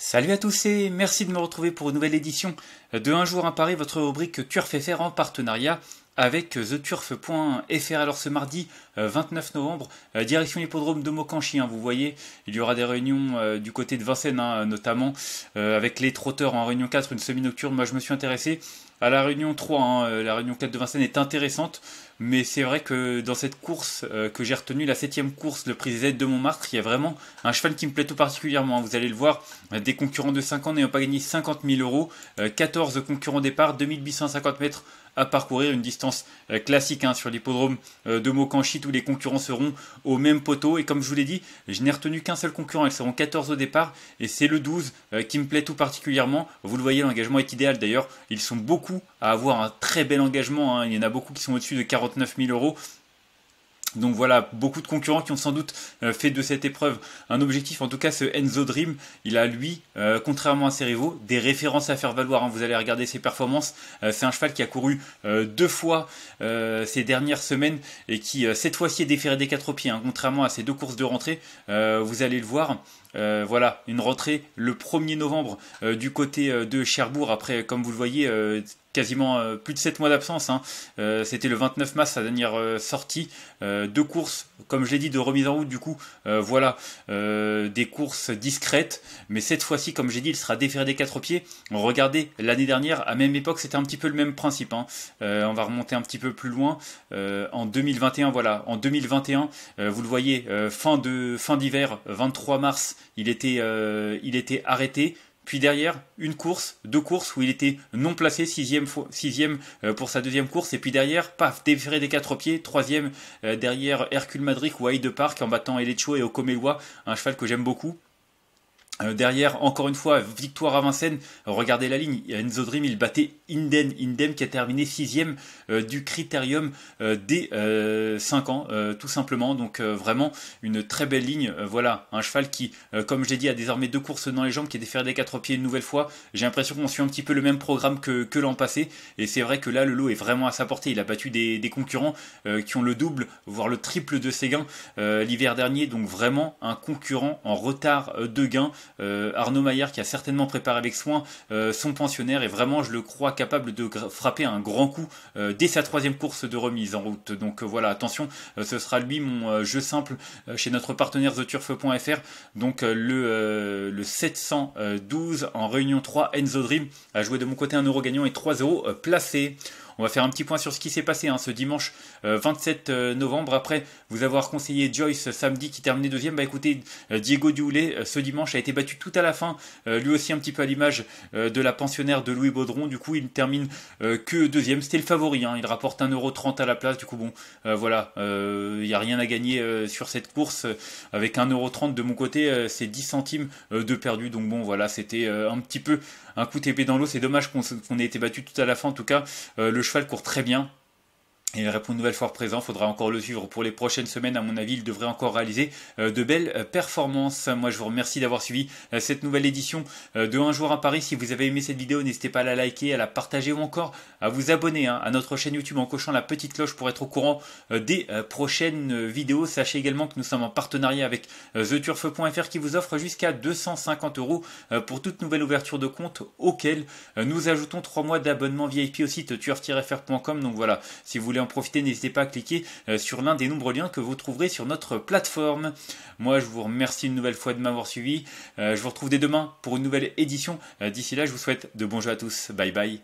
Salut à tous et merci de me retrouver pour une nouvelle édition de Un jour à Paris, votre rubrique Turf FR en partenariat avec theturf.fr. Alors ce mardi 29 euh, novembre, euh, direction l'hippodrome de Mocanchi, hein, vous voyez, il y aura des réunions euh, du côté de Vincennes hein, notamment, avec les trotteurs en réunion 4, une semi-nocturne, moi je me suis intéressé à la Réunion 3, hein, euh, la Réunion 4 de Vincennes est intéressante, mais c'est vrai que dans cette course euh, que j'ai retenue, la 7 septième course, le prix Z de Montmartre, il y a vraiment un cheval qui me plaît tout particulièrement. Hein. Vous allez le voir, euh, des concurrents de 5 ans n'ayant pas gagné 50 000 euros, 14 concurrents départ, 2850 mètres à parcourir, une distance classique hein, sur l'hippodrome de Mokanchi, où les concurrents seront au même poteau. Et comme je vous l'ai dit, je n'ai retenu qu'un seul concurrent, ils seront 14 au départ, et c'est le 12 qui me plaît tout particulièrement. Vous le voyez, l'engagement est idéal d'ailleurs, ils sont beaucoup à avoir un très bel engagement. Hein. Il y en a beaucoup qui sont au-dessus de 49 000 euros. Donc voilà, beaucoup de concurrents qui ont sans doute euh, fait de cette épreuve un objectif. En tout cas, ce Enzo Dream, il a lui, euh, contrairement à ses rivaux, des références à faire valoir. Hein. Vous allez regarder ses performances. Euh, c'est un cheval qui a couru deux fois ces dernières semaines et qui cette fois-ci est déféré des quatre pieds. Hein. Contrairement à ses deux courses de rentrée, vous allez le voir. voilà, une rentrée le 1er novembre du côté de Cherbourg, après, comme vous le voyez, quasiment euh, plus de 7 mois d'absence. Hein. Euh, c'était le 29 mars sa dernière euh, sortie. deux courses, comme je l'ai dit, de remise en route du coup. voilà, des courses discrètes. Mais cette fois-ci, comme j'ai dit, il sera déféré des quatre pieds. Regardez, l'année dernière, à même époque, c'était un petit peu le même principe. Hein. on va remonter un petit peu plus loin. en 2021, voilà, en 2021, vous le voyez, fin de fin d'hiver, 23 mars, il était, il était arrêté. Puis derrière, une course, deux courses où il était non placé, sixième, sixième euh, pour sa deuxième course. Et puis derrière, paf, déféré des quatre pieds, troisième euh, derrière Hercule Madric ou Hyde Park en battant Elecho et Okomewa, un cheval que j'aime beaucoup. Euh, derrière, encore une fois, victoire à Vincennes. Regardez la ligne. Enzo Dream, il battait Inden. Indem qui a terminé sixième euh, du critérium euh, des 5 ans, tout simplement. Donc vraiment une très belle ligne. voilà, un cheval qui, comme j'ai dit, a désormais deux courses dans les jambes, qui a déféré des quatre pieds une nouvelle fois. J'ai l'impression qu'on suit un petit peu le même programme que, l'an passé. Et c'est vrai que là, le lot est vraiment à sa portée. Il a battu des, des concurrents qui ont le double, voire le triple de ses gains l'hiver dernier. Donc vraiment un concurrent en retard de gains. Euh, Arnaud Maillard, qui a certainement préparé avec soin euh, son pensionnaire, et vraiment, je le crois, capable de frapper un grand coup euh, dès sa troisième course de remise en route. Donc voilà, attention, ce sera lui mon jeu simple chez notre partenaire TheTurf.fr. Donc le, le 712 en réunion 3, Enzo Dream a joué de mon côté un euro gagnant et 3 euros placés. On va faire un petit point sur ce qui s'est passé hein, ce dimanche 27 euh, euh, novembre. Après vous avoir conseillé Joyce euh, samedi qui terminait deuxième, bah écoutez, Diego Dioulet ce dimanche a été battu tout à la fin, lui aussi un petit peu à l'image de la pensionnaire de Louis Baudron. Du coup, il ne termine que deuxième. C'était le favori, hein. il rapporte 1,30€ à la place. Du coup, bon, voilà, il n'y a rien à gagner sur cette course. Avec 1,30€ de mon côté, c'est 10 centimes de perdu. Donc bon, voilà, c'était un petit peu un coup d'épée dans l'eau. C'est dommage qu'on ait été battu tout à la fin. En tout cas, le cheval court très bien il répond une nouvelle fois présent, faudra encore le suivre pour les prochaines semaines. À mon avis, il devrait encore réaliser euh, de belles euh, performances. Moi, je vous remercie d'avoir suivi euh, cette nouvelle édition de Un jour à Paris. Si vous avez aimé cette vidéo, n'hésitez pas à la liker, à la partager ou encore à vous abonner hein, à notre chaîne YouTube en cochant la petite cloche pour être au courant des prochaines vidéos. Sachez également que nous sommes en partenariat avec theturf.fr qui vous offre jusqu'à 250 euros pour toute nouvelle ouverture de compte auquel nous ajoutons 3 mois d'abonnement VIP au site turf-fr.com. Donc voilà, si vous voulez en profiter, n'hésitez pas à cliquer euh, sur l'un des nombreux liens que vous trouverez sur notre plateforme. Moi, je vous remercie une nouvelle fois de m'avoir suivi. Euh, je vous retrouve dès demain pour une nouvelle édition. Euh, d'ici là, je vous souhaite de bons jeux à tous. Bye bye.